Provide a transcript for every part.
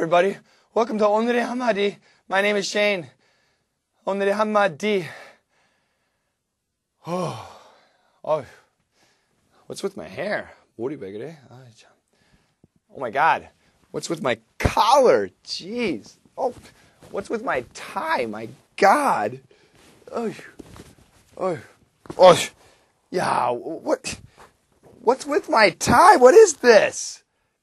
everybody. Welcome to Onere Hamadi. My name is Shane. Onere Hamadi. Oh, oh, what's with my hair? Eh? Oh my God. What's with my collar? Jeez. Oh, what's with my tie? My God. Oh, oh, oh. Yeah. What? What's with my tie? What is this?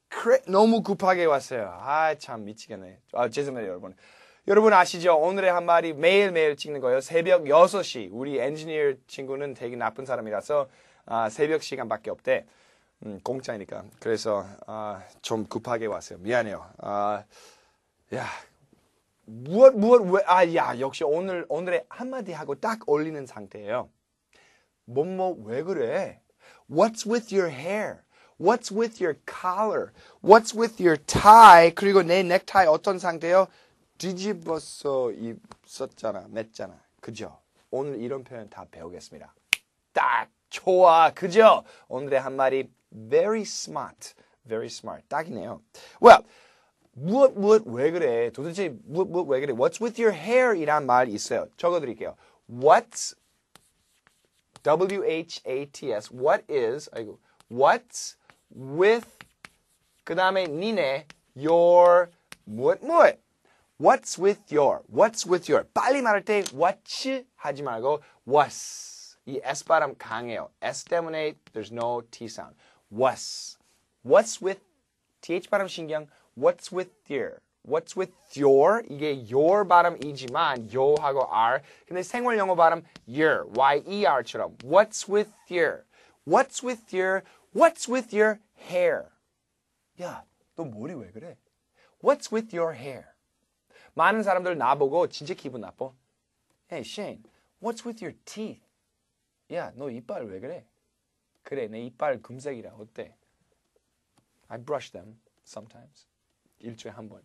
그래, 너무 급하게 왔어요. 아, 참 미치겠네. 아, 죄송해요, 여러분. 여러분 아시죠? 오늘의 한 마리 매일매일 찍는 거예요. 새벽 6시. 우리 엔지니어 친구는 되게 나쁜 사람이라서 아, 새벽 시간밖에 없대. 음, 공짜니까. 그래서 아, 좀 급하게 왔어요. 미안해요. 아, 야, 무엇 무엇 왜? 아, 야, 역시 오늘 오늘의 한마디 하고 딱 올리는 상태예요. 뭐 뭐 왜 그래? What's with your hair? What's with your collar? What's with your tie? 그리고 내 넥타이 어떤 상태요? 뒤집어서 입었잖아, 맸잖아. 그죠? 오늘 이런 표현 다 배우겠습니다. 딱 좋아, 그죠? 오늘의 한 마디 very smart, very smart. 딱이네요. Well, 무엇 무엇 왜 그래? 도대체 무엇 무엇 왜 그래? What's with your hair? 이란 말이 있어요. 적어드릴게요. What's W H A T S What is 아이고 What's with 그다음에 니네 your 무엇 무엇 What's with your? What's with your? 빨리 말할 때 what's 하지 말고 was. 이 s 발음 강해요. s 때문에 there's no t sound. was. What's with th 발음 신경. What's with your? What's with your? 이게 your 발음이지만 하고 r. 근데 생활 영어 발음 your, y e r처럼. What's with your? What's with your? What's with your hair? 야, 너 머리 왜 그래? What's with your hair? 많은 사람들 나보고 진짜 기분 나빠. Hey, Shane, what's with your teeth? 야, 너 이빨 왜 그래? 그래, 내 이빨 금색이라. 어때? I brush them sometimes. 일주일에 한 번.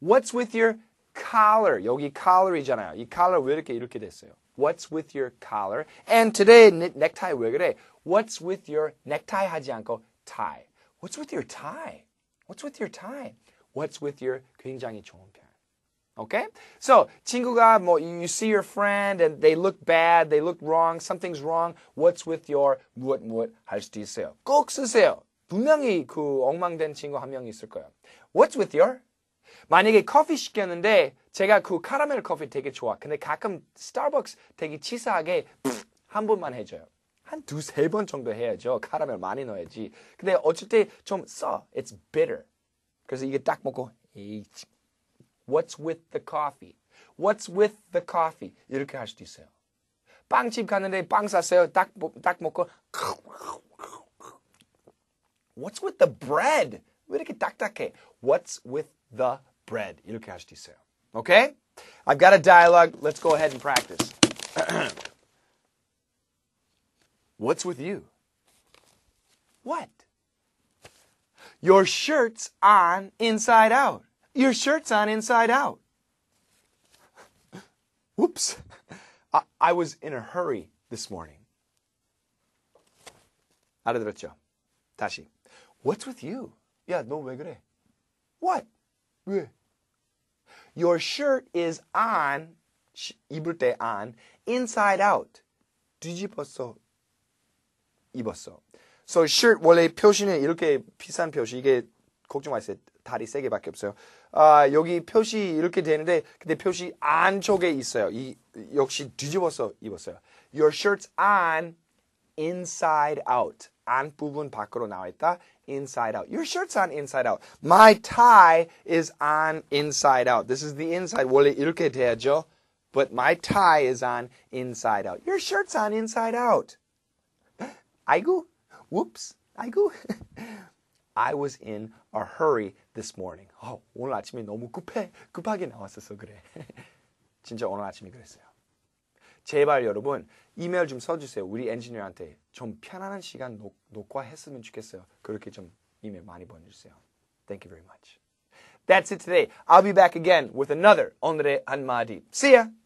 What's with your collar. 여기 collar이잖아요. 이 collar 왜 이렇게 이렇게 됐어요? What's with your collar? And today necktie 왜 그래? What's with your necktie 하지 않고 tie. What's with your tie? What's with your tie? What's with your 굉장히 좋은 편. Okay? So, 친구가 뭐 you see your friend and they look bad, they look wrong, something's wrong. What's with your what what? 할 수도 있어요. 꼭 쓰세요. 분명히 그 엉망된 친구 한명 있을 거예요. What's with your 만약에 커피 시켰는데 제가 그 카라멜 커피 되게 좋아. 근데 가끔 스타벅스 되게 치사하게 한 번만 해줘요. 한 두세 번 정도 해야죠. 카라멜 많이 넣어야지. 근데 어쩔 때 좀 써. It's bitter. 그래서 이게 딱 먹고 What's with the coffee? What's with the coffee? 이렇게 할 수도 있어요. 빵집 갔는데 빵 샀어요. 딱, 딱 먹고 What's with the bread? 왜 이렇게 딱딱해? What's with the bread. Illo kashdiseo. Okay? I've got a dialogue. Let's go ahead and practice. What's with you? What? Your shirt's on inside out. Your shirt's on inside out. Whoops. I, I, was in a hurry this morning. Alla derecha. Tashi. What's with you? Yeah, no, way, 그래? What? 왜? Your shirt is on 입을 때 on inside out 뒤집어서 입었어. So shirt 원래 표시는 이렇게 비싼 표시 이게 걱정 마세요. 다리 세 개밖에 없어요. 아, 여기 표시 이렇게 되는데 근데 표시 안쪽에 있어요. 이 역시 뒤집어서 입었어요. Your shirt's on inside out. 안 부분 밖으로 나와 있다. Inside out. Your shirt's on inside out. My tie is on inside out. This is the inside. 원래 이렇게 돼야죠. But my tie is on inside out. Your shirt's on inside out. 아이고. Whoops. 아이고. I was in a hurry this morning. 어, 오늘 아침에 너무 급해 급하게 나왔어서 그래. 진짜 오늘 아침에 그랬어요. 제발 여러분 이메일 좀 써주세요. 우리 엔지니어한테 좀 편안한 시간 녹, 녹화했으면 좋겠어요. 그렇게 좀 이메일 많이 보내주세요. Thank you very much. That's it today. I'll be back again with another 오늘의 한마디. See ya!